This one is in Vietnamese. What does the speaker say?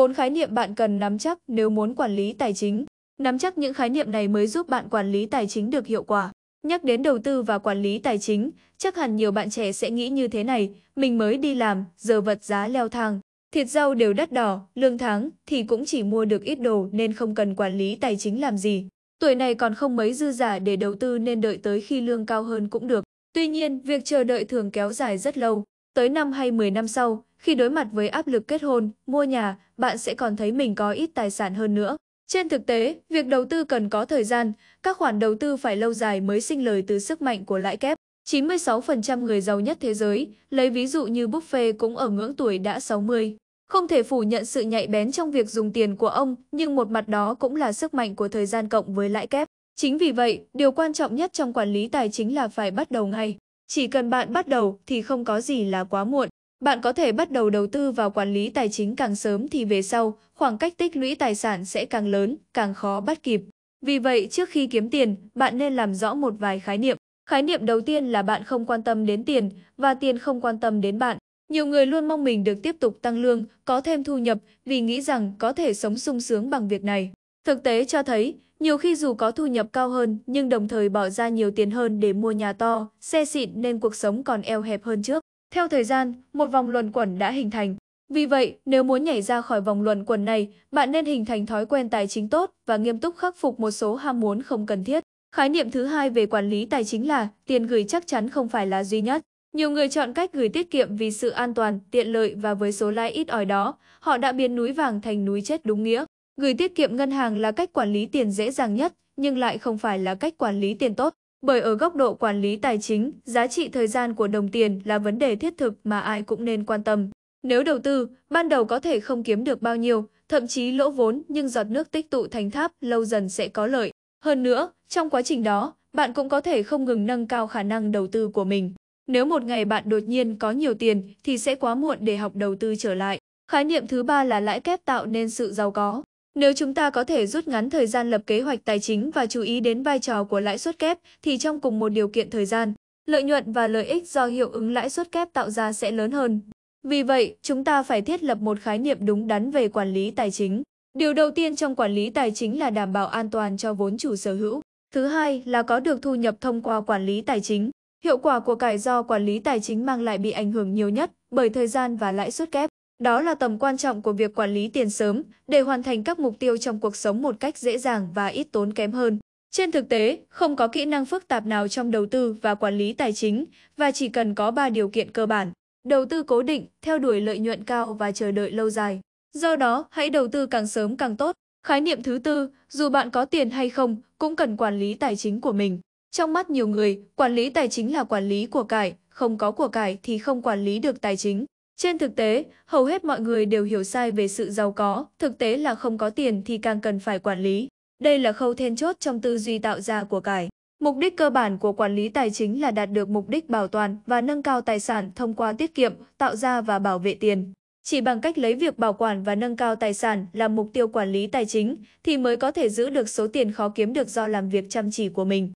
Bốn khái niệm bạn cần nắm chắc nếu muốn quản lý tài chính. Nắm chắc những khái niệm này mới giúp bạn quản lý tài chính được hiệu quả. Nhắc đến đầu tư và quản lý tài chính, chắc hẳn nhiều bạn trẻ sẽ nghĩ như thế này, mình mới đi làm, giờ vật giá leo thang, thịt rau đều đắt đỏ, lương tháng thì cũng chỉ mua được ít đồ nên không cần quản lý tài chính làm gì. Tuổi này còn không mấy dư giả để đầu tư nên đợi tới khi lương cao hơn cũng được. Tuy nhiên, việc chờ đợi thường kéo dài rất lâu, Tới năm hay 10 năm sau, khi đối mặt với áp lực kết hôn, mua nhà, bạn sẽ còn thấy mình có ít tài sản hơn nữa. Trên thực tế, việc đầu tư cần có thời gian, các khoản đầu tư phải lâu dài mới sinh lời từ sức mạnh của lãi kép. 96% người giàu nhất thế giới, lấy ví dụ như Buffet cũng ở ngưỡng tuổi đã 60. Không thể phủ nhận sự nhạy bén trong việc dùng tiền của ông, nhưng một mặt đó cũng là sức mạnh của thời gian cộng với lãi kép. Chính vì vậy, điều quan trọng nhất trong quản lý tài chính là phải bắt đầu ngay. Chỉ cần bạn bắt đầu thì không có gì là quá muộn. Bạn có thể bắt đầu đầu tư vào quản lý tài chính càng sớm thì về sau, khoảng cách tích lũy tài sản sẽ càng lớn, càng khó bắt kịp. Vì vậy, trước khi kiếm tiền, bạn nên làm rõ một vài khái niệm. Khái niệm đầu tiên là bạn không quan tâm đến tiền và tiền không quan tâm đến bạn. Nhiều người luôn mong mình được tiếp tục tăng lương, có thêm thu nhập vì nghĩ rằng có thể sống sung sướng bằng việc này. Thực tế cho thấy, nhiều khi dù có thu nhập cao hơn nhưng đồng thời bỏ ra nhiều tiền hơn để mua nhà to, xe xịn nên cuộc sống còn eo hẹp hơn trước. Theo thời gian, một vòng luẩn quẩn đã hình thành. Vì vậy, nếu muốn nhảy ra khỏi vòng luẩn quẩn này, bạn nên hình thành thói quen tài chính tốt và nghiêm túc khắc phục một số ham muốn không cần thiết. Khái niệm thứ hai về quản lý tài chính là tiền gửi chắc chắn không phải là duy nhất. Nhiều người chọn cách gửi tiết kiệm vì sự an toàn, tiện lợi và với số lãi ít ỏi đó, họ đã biến núi vàng thành núi chết đúng nghĩa. Gửi tiết kiệm ngân hàng là cách quản lý tiền dễ dàng nhất, nhưng lại không phải là cách quản lý tiền tốt. Bởi ở góc độ quản lý tài chính, giá trị thời gian của đồng tiền là vấn đề thiết thực mà ai cũng nên quan tâm. Nếu đầu tư, ban đầu có thể không kiếm được bao nhiêu, thậm chí lỗ vốn nhưng giọt nước tích tụ thành tháp lâu dần sẽ có lợi. Hơn nữa, trong quá trình đó, bạn cũng có thể không ngừng nâng cao khả năng đầu tư của mình. Nếu một ngày bạn đột nhiên có nhiều tiền thì sẽ quá muộn để học đầu tư trở lại. Khái niệm thứ ba là lãi kép tạo nên sự giàu có. Nếu chúng ta có thể rút ngắn thời gian lập kế hoạch tài chính và chú ý đến vai trò của lãi suất kép thì trong cùng một điều kiện thời gian, lợi nhuận và lợi ích do hiệu ứng lãi suất kép tạo ra sẽ lớn hơn. Vì vậy, chúng ta phải thiết lập một khái niệm đúng đắn về quản lý tài chính. Điều đầu tiên trong quản lý tài chính là đảm bảo an toàn cho vốn chủ sở hữu. Thứ hai là có được thu nhập thông qua quản lý tài chính. Hiệu quả của cải do quản lý tài chính mang lại bị ảnh hưởng nhiều nhất bởi thời gian và lãi suất kép. Đó là tầm quan trọng của việc quản lý tiền sớm để hoàn thành các mục tiêu trong cuộc sống một cách dễ dàng và ít tốn kém hơn. Trên thực tế, không có kỹ năng phức tạp nào trong đầu tư và quản lý tài chính và chỉ cần có 3 điều kiện cơ bản. Đầu tư cố định, theo đuổi lợi nhuận cao và chờ đợi lâu dài. Do đó, hãy đầu tư càng sớm càng tốt. Khái niệm thứ tư, dù bạn có tiền hay không, cũng cần quản lý tài chính của mình. Trong mắt nhiều người, quản lý tài chính là quản lý của cải, không có của cải thì không quản lý được tài chính. Trên thực tế, hầu hết mọi người đều hiểu sai về sự giàu có, thực tế là không có tiền thì càng cần phải quản lý. Đây là khâu then chốt trong tư duy tạo ra của cải. Mục đích cơ bản của quản lý tài chính là đạt được mục đích bảo toàn và nâng cao tài sản thông qua tiết kiệm, tạo ra và bảo vệ tiền. Chỉ bằng cách lấy việc bảo quản và nâng cao tài sản là mục tiêu quản lý tài chính thì mới có thể giữ được số tiền khó kiếm được do làm việc chăm chỉ của mình.